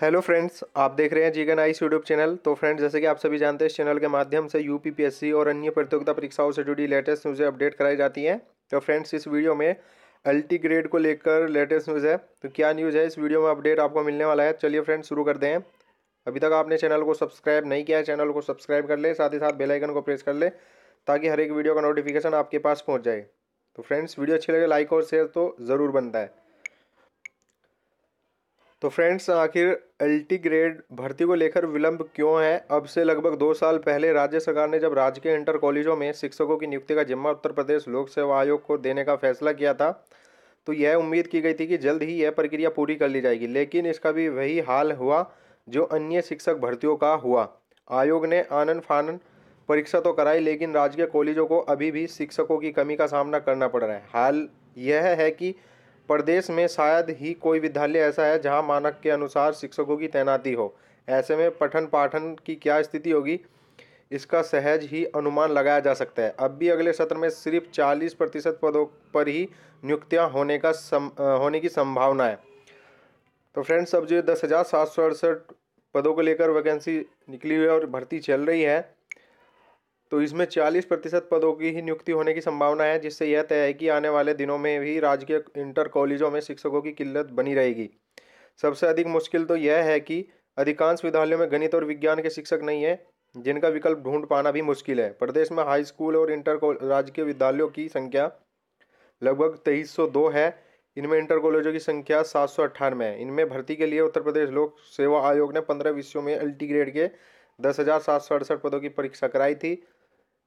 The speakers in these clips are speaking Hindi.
हेलो फ्रेंड्स आप देख रहे हैं जीगन आइस यूट्यूब चैनल तो फ्रेंड्स जैसे कि आप सभी जानते हैं इस चैनल के माध्यम से यूपीपीएससी और अन्य प्रतियोगिता परीक्षाओं से जुड़ी लेटेस्ट न्यूज़ें अपडेट कराई जाती हैं तो फ्रेंड्स इस वीडियो में अल्टी ग्रेड को लेकर लेटेस्ट न्यूज़ है तो क्या न्यूज़ है इस वीडियो में अपडेट आपको मिलने वाला है चलिए फ्रेंड्स शुरू कर दें अभी तक आपने चैनल को सब्सक्राइब नहीं किया है चैनल को सब्सक्राइब कर ले साथ ही साथ बेलाइकन को प्रेस कर ले ताकि हर एक वीडियो का नोटिफिकेशन आपके पास पहुँच जाए तो फ्रेंड्स वीडियो अच्छी लगे लाइक और शेयर तो ज़रूर बनता है तो फ्रेंड्स आखिर एल ग्रेड भर्ती को लेकर विलंब क्यों है अब से लगभग दो साल पहले राज्य सरकार ने जब राजकीय इंटर कॉलेजों में शिक्षकों की नियुक्ति का जिम्मा उत्तर प्रदेश लोक सेवा आयोग को देने का फैसला किया था तो यह उम्मीद की गई थी कि जल्द ही यह प्रक्रिया पूरी कर ली जाएगी लेकिन इसका भी वही हाल हुआ जो अन्य शिक्षक भर्तियों का हुआ आयोग ने आनन फानन परीक्षा तो कराई लेकिन राजकीय कॉलेजों को अभी भी शिक्षकों की कमी का सामना करना पड़ रहा है हाल यह है कि प्रदेश में शायद ही कोई विद्यालय ऐसा है जहां मानक के अनुसार शिक्षकों की तैनाती हो ऐसे में पठन पाठन की क्या स्थिति होगी इसका सहज ही अनुमान लगाया जा सकता है अब भी अगले सत्र में सिर्फ 40 प्रतिशत पदों पर ही नियुक्तियां होने का सम, होने की संभावना है तो फ्रेंड्स अब जो दस हज़ार सात सौ अड़सठ पदों को लेकर वैकेंसी निकली हुई है और भर्ती चल रही है तो इसमें चालीस प्रतिशत पदों की ही नियुक्ति होने की संभावना है जिससे यह तय है कि आने वाले दिनों में भी राजकीय इंटर कॉलेजों में शिक्षकों की किल्लत बनी रहेगी सबसे अधिक मुश्किल तो यह है कि अधिकांश विद्यालयों में गणित और विज्ञान के शिक्षक नहीं है जिनका विकल्प ढूंढ पाना भी मुश्किल है प्रदेश में हाई स्कूल और इंटर राजकीय विद्यालयों की संख्या लगभग तेईस है इनमें इंटर कॉलेजों की संख्या सात सौ अट्ठानवे है इनमें भर्ती के लिए उत्तर प्रदेश लोक सेवा आयोग ने पंद्रह विषयों में एल ग्रेड के दस हज़ार सात सौ अड़सठ पदों की परीक्षा कराई थी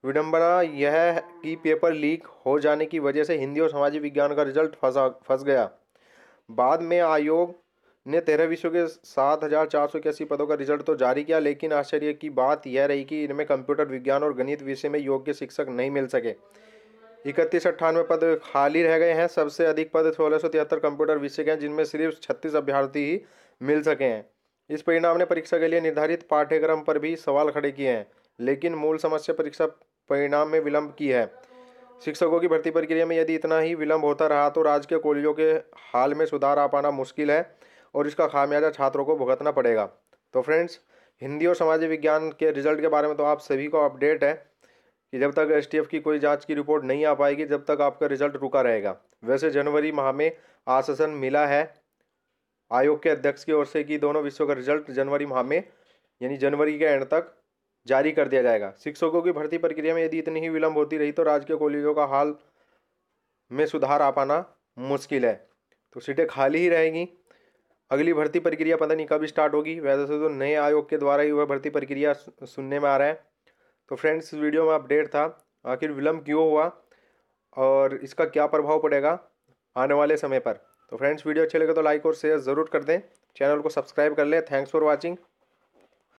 विडम्बना यह कि पेपर लीक हो जाने की वजह से हिंदी और सामाजिक विज्ञान का रिजल्ट फंसा फंस गया बाद में आयोग ने तेरह विश्व के सात हज़ार चार सौ इक्यासी पदों का रिजल्ट तो जारी किया लेकिन आश्चर्य की बात यह रही कि इनमें कंप्यूटर विज्ञान और गणित विषय में योग्य शिक्षक नहीं मिल सके इकतीस अट्ठानवे पद खाली रह गए हैं सबसे अधिक पद सोलह सौ तिहत्तर कंप्यूटर विषय के हैं जिनमें सिर्फ छत्तीस अभ्यर्थी ही मिल सके हैं इस परिणाम ने परीक्षा के लिए निर्धारित पाठ्यक्रम पर भी सवाल खड़े किए हैं लेकिन मूल समस्या परीक्षा परिणाम में विलंब की है शिक्षकों की भर्ती प्रक्रिया में यदि इतना ही विलंब होता रहा तो राज्य के कॉलेजों के हाल में सुधार आ पाना मुश्किल है और इसका खामियाजा छात्रों को भुगतना पड़ेगा तो फ्रेंड्स हिंदी और सामाजिक विज्ञान के रिजल्ट के बारे में तो आप सभी को अपडेट है कि जब तक एस की कोई जांच की रिपोर्ट नहीं आ पाएगी जब तक आपका रिजल्ट रुका रहेगा वैसे जनवरी माह में आश्वासन मिला है आयोग के अध्यक्ष की ओर से कि दोनों विषयों का रिजल्ट जनवरी माह में यानी जनवरी के एंड तक जारी कर दिया जाएगा शिक्षकों की भर्ती प्रक्रिया में यदि इतनी ही विलंब होती रही तो राजकीय कॉलेजों का हाल में सुधार आ पाना मुश्किल है तो सीटें खाली ही रहेंगी अगली भर्ती प्रक्रिया पता नहीं कब स्टार्ट होगी वैसे तो नए आयोग के द्वारा ही वह भर्ती प्रक्रिया सुनने में आ रहा है तो फ्रेंड्स इस वीडियो में अपडेट था आखिर विलम्ब क्यों हुआ और इसका क्या प्रभाव पड़ेगा आने वाले समय पर तो फ्रेंड्स वीडियो अच्छे लगे तो लाइक और शेयर ज़रूर कर दें चैनल को सब्सक्राइब कर लें थैंक्स फॉर वॉचिंग